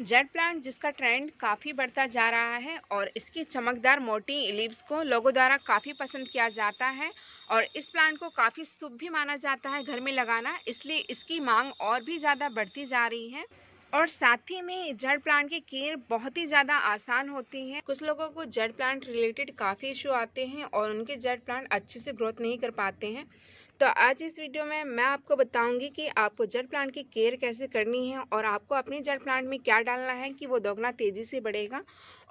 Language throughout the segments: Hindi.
जेड प्लांट जिसका ट्रेंड काफ़ी बढ़ता जा रहा है और इसकी चमकदार मोटी लीव्स को लोगों द्वारा काफ़ी पसंद किया जाता है और इस प्लांट को काफ़ी शुभ भी माना जाता है घर में लगाना इसलिए इसकी मांग और भी ज़्यादा बढ़ती जा रही है और साथ ही में जड़ प्लांट की केयर बहुत ही ज़्यादा आसान होती है कुछ लोगों को जड़ प्लांट रिलेटेड काफ़ी इशू आते हैं और उनके जड़ प्लांट अच्छे से ग्रोथ नहीं कर पाते हैं तो आज इस वीडियो में मैं आपको बताऊंगी कि आपको जड़ प्लांट की केयर कैसे करनी है और आपको अपने जड़ प्लांट में क्या डालना है कि वो दोगुना तेज़ी से बढ़ेगा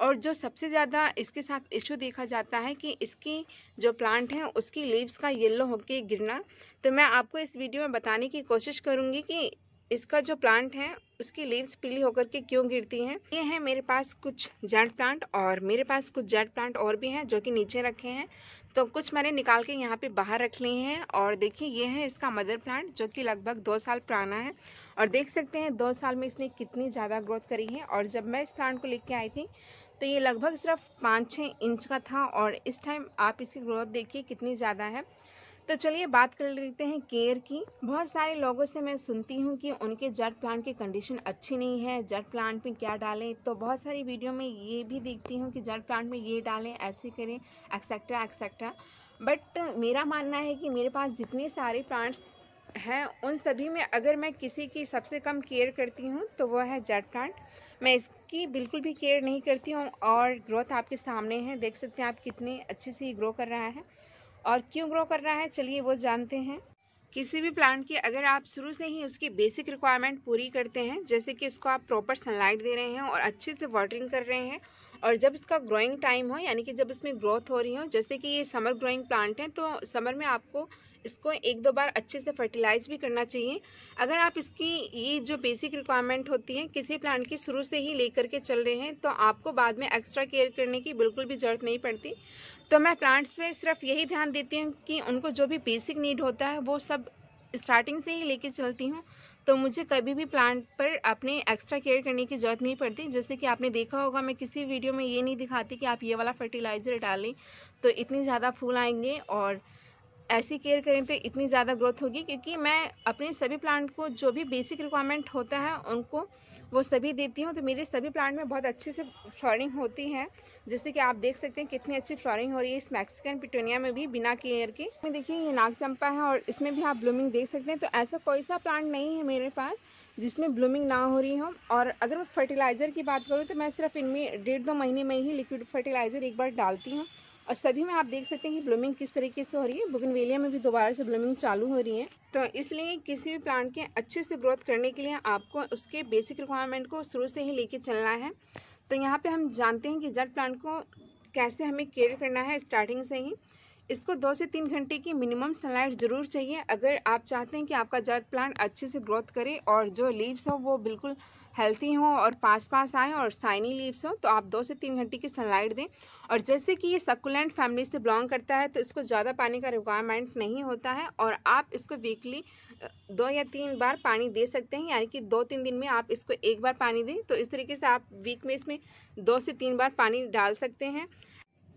और जो सबसे ज़्यादा इसके साथ इशू देखा जाता है कि इसकी जो प्लांट है उसकी लीव्स का येल्लो होके गिरना तो मैं आपको इस वीडियो में बताने की कोशिश करूँगी कि इसका जो प्लांट है उसकी लीव्स पीली होकर के क्यों गिरती हैं ये है मेरे पास कुछ जेड प्लांट और मेरे पास कुछ जेड प्लांट और भी हैं जो कि नीचे रखे हैं तो कुछ मैंने निकाल के यहाँ पे बाहर रख लिए हैं और देखिए ये है इसका मदर प्लांट जो कि लगभग दो साल पुराना है और देख सकते हैं दो साल में इसने कितनी ज़्यादा ग्रोथ करी है और जब मैं इस प्लांट को लेके आई थी तो ये लगभग सिर्फ पाँच छः इंच का था और इस टाइम आप इसकी ग्रोथ देखिए कितनी ज़्यादा है तो चलिए बात कर लेते हैं केयर की बहुत सारे लोगों से मैं सुनती हूँ कि उनके जड़ प्लांट की कंडीशन अच्छी नहीं है जड़ प्लांट में क्या डालें तो बहुत सारी वीडियो में ये भी देखती हूँ कि जड़ प्लांट में ये डालें ऐसे करें एक्सेट्रा एक्सेट्रा बट मेरा मानना है कि मेरे पास जितने सारे प्लांट्स हैं उन सभी में अगर मैं किसी की सबसे कम केयर करती हूँ तो वह है जड़ प्लांट मैं इसकी बिल्कुल भी केयर नहीं करती हूँ और ग्रोथ आपके सामने है देख सकते हैं आप कितनी अच्छे से ग्रो कर रहा है और क्यों ग्रो करना है चलिए वो जानते हैं किसी भी प्लांट की अगर आप शुरू से ही उसकी बेसिक रिक्वायरमेंट पूरी करते हैं जैसे कि उसको आप प्रॉपर सनलाइट दे रहे हैं और अच्छे से वाटरिंग कर रहे हैं और जब इसका ग्रोइंग टाइम हो यानी कि जब इसमें ग्रोथ हो रही हो जैसे कि ये समर ग्रोइंग प्लांट है तो समर में आपको इसको एक दो बार अच्छे से फर्टिलाइज भी करना चाहिए अगर आप इसकी ये जो बेसिक रिक्वायरमेंट होती है किसी प्लांट की शुरू से ही लेकर के चल रहे हैं तो आपको बाद में एक्स्ट्रा केयर करने की बिल्कुल भी ज़रूरत नहीं पड़ती तो मैं प्लांट्स पे सिर्फ यही ध्यान देती हूँ कि उनको जो भी बेसिक नीड होता है वो सब स्टार्टिंग से ही लेके चलती हूँ तो मुझे कभी भी प्लांट पर अपने एक्स्ट्रा केयर करने की ज़रूरत नहीं पड़ती जैसे कि आपने देखा होगा मैं किसी वीडियो में ये नहीं दिखाती कि आप ये वाला फर्टिलाइज़र डालें तो इतनी ज़्यादा फूल आएंगे और ऐसी केयर करें तो इतनी ज़्यादा ग्रोथ होगी क्योंकि मैं अपने सभी प्लांट को जो भी बेसिक रिक्वायरमेंट होता है उनको वो सभी देती हूँ तो मेरे सभी प्लांट में बहुत अच्छे से फ्लॉरिंग होती है जैसे कि आप देख सकते हैं कितनी अच्छी फ्लॉरिंग हो रही है इस मैक्सिकन पिटोनिया में भी बिना केयर के इसमें देखिए ये नाग चंपा है और इसमें भी आप ब्लूमिंग देख सकते हैं तो ऐसा कोई सा प्लांट नहीं है मेरे पास जिसमें ब्लूमिंग ना हो रही हो और अगर मैं फर्टिलाइज़र की बात करूँ तो मैं सिर्फ इनमें डेढ़ दो महीने में ही लिक्विड फर्टिलाइज़र एक बार डालती हूँ और सभी में आप देख सकते हैं कि ब्लूमिंग किस तरीके से हो रही है बुगनवेलिया में भी दोबारा से ब्लूमिंग चालू हो रही है तो इसलिए किसी भी प्लांट के अच्छे से ग्रोथ करने के लिए आपको उसके बेसिक रिक्वायरमेंट को शुरू से ही लेके चलना है तो यहाँ पे हम जानते हैं कि जड़ प्लांट को कैसे हमें केयर करना है स्टार्टिंग से ही इसको दो से तीन घंटे की मिनिमम सनलाइट ज़रूर चाहिए अगर आप चाहते हैं कि आपका जड़ प्लांट अच्छे से ग्रोथ करे और जो लीव्स हो वो बिल्कुल हेल्थी हों और पास पास आए और साइनी लीव्स हों तो आप दो से तीन घंटे की सनलाइट दें और जैसे कि ये सकुलेंट फैमिली से बिलोंग करता है तो इसको ज़्यादा पानी का रिक्वायरमेंट नहीं होता है और आप इसको वीकली दो या तीन बार पानी दे सकते हैं यानी कि दो तीन दिन में आप इसको एक बार पानी दें तो इस तरीके से आप वीक में इसमें दो से तीन बार पानी डाल सकते हैं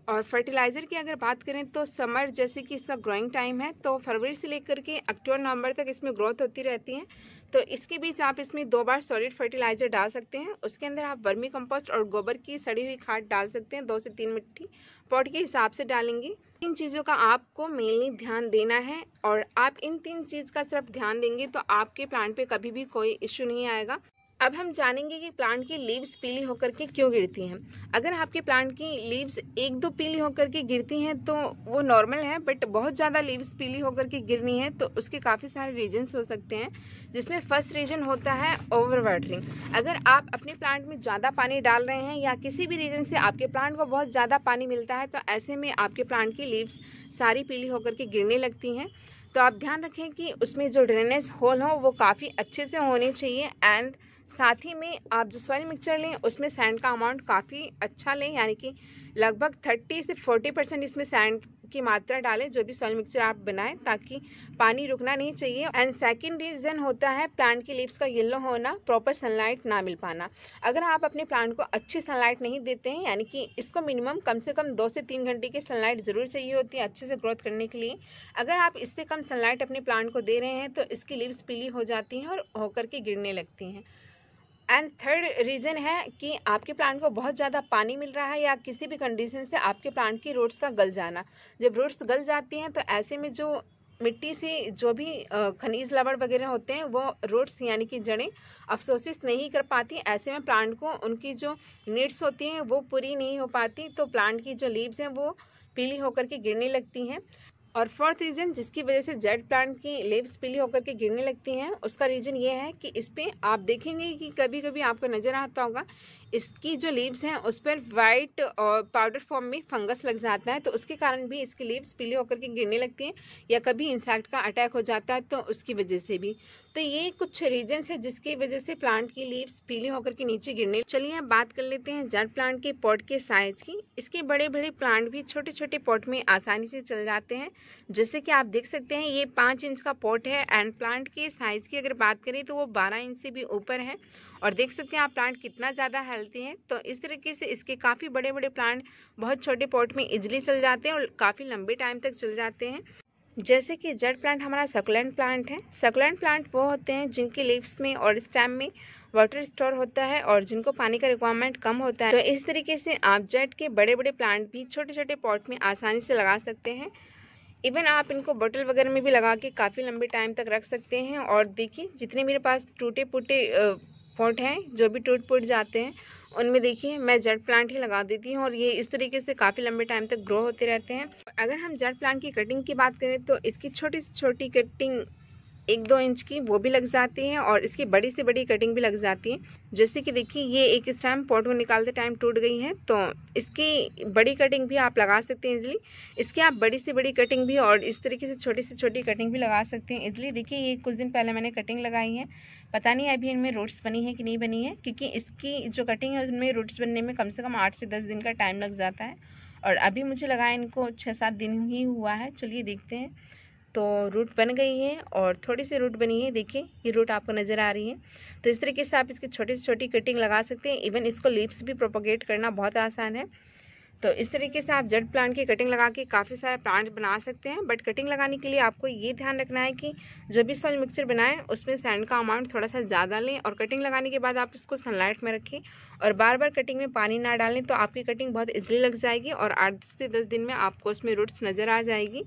और फर्टिलाइज़र की अगर बात करें तो समर जैसे कि इसका ग्रोइंग टाइम है तो फरवरी से लेकर के अक्टूबर नवंबर तक इसमें ग्रोथ होती रहती है तो इसके बीच आप इसमें दो बार सॉलिड फर्टिलाइज़र डाल सकते हैं उसके अंदर आप वर्मी कंपोस्ट और गोबर की सड़ी हुई खाद डाल सकते हैं दो से तीन मिट्टी पॉट के हिसाब से डालेंगे इन चीज़ों का आपको मेनली ध्यान देना है और आप इन तीन चीज़ का सिर्फ ध्यान देंगे तो आपके प्लांट पे कभी भी कोई इश्यू नहीं आएगा अब हम जानेंगे कि प्लांट की लीव्स पीली होकर के क्यों गिरती हैं अगर आपके प्लांट की लीव्स एक दो पीली होकर के गिरती हैं तो वो नॉर्मल है बट बहुत ज़्यादा लीव्स पीली होकर के गिरनी है तो उसके काफ़ी सारे रीजन्स हो सकते हैं जिसमें फर्स्ट रीजन होता है ओवर वाटरिंग अगर आप अपने प्लांट में ज़्यादा पानी डाल रहे हैं या किसी भी रीजन से आपके प्लांट को बहुत ज़्यादा पानी मिलता है तो ऐसे में आपके प्लांट की लीव्स सारी पीली होकर के गिरने लगती हैं तो आप ध्यान रखें कि उसमें जो ड्रेनेज होल हो वो काफ़ी अच्छे से होने चाहिए एंड साथ ही में आप जो सॉइल मिक्सचर लें उसमें सैंड का अमाउंट काफ़ी अच्छा लें यानी कि लगभग थर्टी से फोर्टी परसेंट इसमें सैंड की मात्रा डालें जो भी सॉइल मिक्सचर आप बनाएं ताकि पानी रुकना नहीं चाहिए एंड सेकेंड रीज़न होता है प्लांट की लीव्स का येल्लो होना प्रॉपर सनलाइट ना मिल पाना अगर आप अपने प्लांट को अच्छी सनलाइट नहीं देते हैं यानी कि इसको मिनिमम कम से कम दो से तीन घंटे की सनलाइट ज़रूर चाहिए होती है अच्छे से ग्रोथ करने के लिए अगर आप इससे कम सनलाइट अपने प्लांट को दे रहे हैं तो इसकी लीव्स पीली हो जाती हैं और होकर के गिरने लगती हैं एंड थर्ड रीज़न है कि आपके प्लांट को बहुत ज़्यादा पानी मिल रहा है या किसी भी कंडीशन से आपके प्लांट की रोट्स का गल जाना जब रोट्स गल जाती हैं तो ऐसे में जो मिट्टी से जो भी खनिज लवण वगैरह होते हैं वो रूट्स यानी कि जड़ें अफसोसिस नहीं कर पाती ऐसे में प्लांट को उनकी जो नीड्स होती हैं वो पूरी नहीं हो पाती तो प्लांट की जो लीव्स हैं वो पीली होकर के गिरने लगती हैं और फोर्थ रीजन जिसकी वजह से जेड प्लांट की लेव्स पीली होकर के गिरने लगती हैं उसका रीज़न ये है कि इस पर आप देखेंगे कि कभी कभी आपको नज़र आता होगा इसकी जो लीव्स हैं उस पर वाइट और पाउडर फॉर्म में फंगस लग जाता है तो उसके कारण भी इसकी लीव्स पीले होकर के गिरने लगती हैं या कभी इंसेक्ट का अटैक हो जाता है तो उसकी वजह से भी तो ये कुछ रीजन्स है जिसकी वजह से प्लांट की लीव्स पीले होकर के नीचे गिरने चलिए अब बात कर लेते हैं जड़ प्लांट के पॉट के साइज की इसके बड़े बड़े प्लांट भी छोटे छोटे पॉट में आसानी से चल जाते हैं जैसे कि आप देख सकते हैं ये पाँच इंच का पॉट है एंड प्लांट के साइज़ की अगर बात करें तो वो बारह इंच से भी ऊपर है और देख सकते हैं आप प्लांट कितना ज़्यादा हेल्थी है तो इस तरीके से इसके काफ़ी बड़े बड़े प्लांट बहुत छोटे पॉट में इजली चल जाते हैं और काफ़ी लंबे टाइम तक चल जाते हैं जैसे कि जड प्लांट हमारा सकलेंट प्लांट है सकलेंट प्लांट वो होते हैं जिनके लीव्स में और स्टेम में वाटर स्टोर होता है और जिनको पानी का रिक्वायरमेंट कम होता है तो इस तरीके से आप जड के बड़े बड़े प्लांट भी छोटे छोटे पॉट में आसानी से लगा सकते हैं इवन आप इनको बोतल वगैरह में भी लगा के काफ़ी लंबे टाइम तक रख सकते हैं और देखिए जितने मेरे पास टूटे फूटे पॉट हैं जो भी टूट फूट जाते हैं उनमें देखिए मैं जड़ प्लांट ही लगा देती हूँ और ये इस तरीके से काफ़ी लंबे टाइम तक ग्रो होते रहते हैं अगर हम जड़ प्लांट की कटिंग की बात करें तो इसकी छोटी से छोटी कटिंग एक दो इंच की वो भी लग जाती है और इसकी बड़ी से बड़ी कटिंग भी लग जाती है जैसे कि देखिए ये एक इस टाइम पॉट को निकालते टाइम टूट गई है तो इसकी बड़ी कटिंग भी आप लगा सकते हैं इजिली इसकी आप बड़ी से बड़ी कटिंग भी और इस तरीके से छोटी से छोटी कटिंग भी लगा सकते हैं इजिली देखिए ये कुछ दिन पहले मैंने कटिंग लगाई है पता नहीं अभी इनमें रूट्स बनी है कि नहीं बनी है क्योंकि इसकी जो कटिंग है उसमें रूट्स बनने में कम से कम आठ से दस दिन का टाइम लग जाता है और अभी मुझे लगा इनको छः सात दिन ही हुआ है चलिए देखते हैं तो रूट बन गई है और थोड़ी सी रूट बनी है देखिए ये रूट आपको नज़र आ रही है तो इस तरीके से आप इसकी छोटी से छोटी कटिंग लगा सकते हैं इवन इसको लिप्स भी प्रोपोगेट करना बहुत आसान है तो इस तरीके से आप जड प्लांट की कटिंग लगा के काफ़ी सारे प्लांट बना सकते हैं बट कटिंग लगाने के लिए आपको ये ध्यान रखना है कि जो भी सॉइल मिक्सचर बनाएं उसमें सैंड का अमाउंट थोड़ा सा ज़्यादा लें और कटिंग लगाने के बाद आप इसको सनलाइट में रखें और बार बार कटिंग में पानी ना डालें तो आपकी कटिंग बहुत ईजिली लग जाएगी और आठ से दस दिन में आपको उसमें रूट्स नज़र आ जाएगी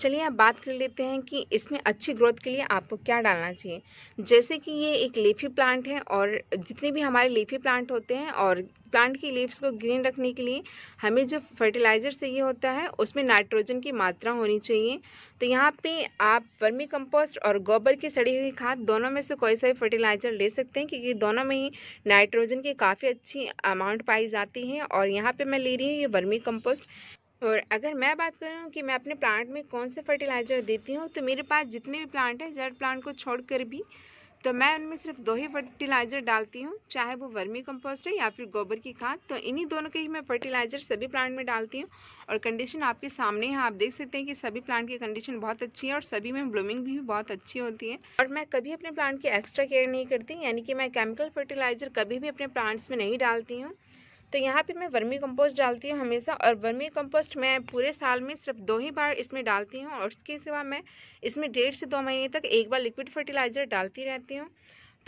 चलिए आप बात कर लेते हैं कि इसमें अच्छी ग्रोथ के लिए आपको क्या डालना चाहिए जैसे कि ये एक लेफ़ी प्लांट है और जितने भी हमारे लेफ़ी प्लांट होते हैं और प्लांट की लीव्स को ग्रीन रखने के लिए हमें जो फर्टिलाइज़र चाहिए होता है उसमें नाइट्रोजन की मात्रा होनी चाहिए तो यहाँ पे आप वर्मी कंपोस्ट और गोबर की सड़ी हुई खाद दोनों में से कोई सा भी फर्टिलाइज़र ले सकते हैं क्योंकि दोनों में ही नाइट्रोजन की काफ़ी अच्छी अमाउंट पाई जाती है और यहाँ पर मैं ले रही हूँ ये वर्मी कम्पोस्ट और अगर मैं बात करूँ कि मैं अपने प्लांट में कौन से फर्टिलाइज़र देती हूँ तो मेरे पास जितने भी प्लांट हैं जड़ प्लांट को छोड़कर भी तो मैं उनमें सिर्फ दो ही फर्टिलाइज़र डालती हूँ चाहे वो वर्मी कंपोस्ट हो या फिर गोबर की खाद तो इन्हीं दोनों के ही मैं फर्टिलाइज़र सभी प्लांट में डालती हूँ और कंडीशन आपके सामने है आप देख सकते हैं कि सभी प्लांट की कंडीशन बहुत अच्छी है और सभी में ब्लूमिंग भी बहुत अच्छी होती है और मैं कभी अपने प्लांट की एक्स्ट्रा केयर नहीं करती यानी कि मैं केमिकल फर्टिलाइज़र कभी भी अपने प्लांट्स में नहीं डालती हूँ तो यहाँ पे मैं वर्मी कंपोस्ट डालती हूँ हमेशा और वर्मी कंपोस्ट मैं पूरे साल में सिर्फ दो ही बार इसमें डालती हूँ और इसके सिवा मैं इसमें डेढ़ से दो महीने तक एक बार लिक्विड फर्टिलाइज़र डालती रहती हूँ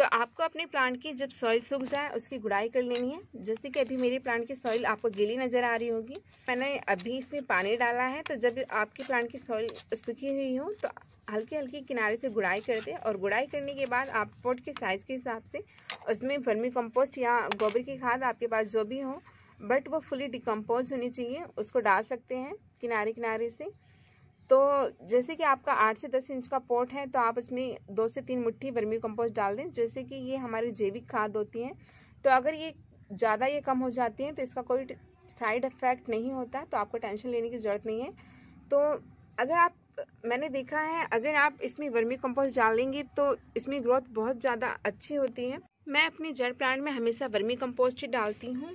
तो आपको अपने प्लांट की जब सॉइल सूख जाए उसकी गुड़ाई कर लेनी है जैसे कि अभी मेरे प्लांट की सॉइल आपको गीली नज़र आ रही होगी मैंने अभी इसमें पानी डाला है तो जब आपके प्लांट की सॉइल सूखी हुई हो तो हल्के हल्के किनारे से गुड़ाई कर दे और गुड़ाई करने के बाद आप पोट के साइज़ के हिसाब से उसमें फर्मी कंपोस्ट या गोबर की खाद आपके पास जो भी हो बट वो फुली डिकम्पोज होनी चाहिए उसको डाल सकते हैं किनारे किनारे से तो जैसे कि आपका आठ से दस इंच का पॉट है तो आप इसमें दो से तीन मुट्ठी वर्मी कंपोस्ट डाल दें जैसे कि ये हमारी जैविक खाद होती हैं तो अगर ये ज़्यादा ये कम हो जाती हैं तो इसका कोई साइड इफेक्ट नहीं होता तो आपको टेंशन लेने की ज़रूरत नहीं है तो अगर आप मैंने देखा है अगर आप इसमें वर्मी कंपोस्ट डालेंगे तो इसमें ग्रोथ बहुत ज़्यादा अच्छी होती है मैं अपने जड़ प्लांट में हमेशा वर्मी कंपोस्ट ही डालती हूँ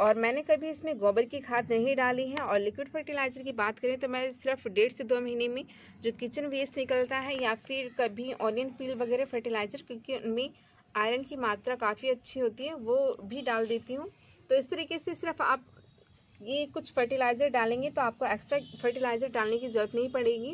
और मैंने कभी इसमें गोबर की खाद नहीं डाली है और लिक्विड फर्टिलाइज़र की बात करें तो मैं सिर्फ डेढ़ से दो महीने में जो किचन वेस्ट निकलता है या फिर कभी ऑनियन पील वगैरह फर्टिलाइज़र क्योंकि उनमें आयरन की मात्रा काफ़ी अच्छी होती है वो भी डाल देती हूँ तो इस तरीके से सिर्फ आप ये कुछ फर्टिलाइज़र डालेंगे तो आपको एक्स्ट्रा फर्टिलाइज़र डालने की ज़रूरत नहीं पड़ेगी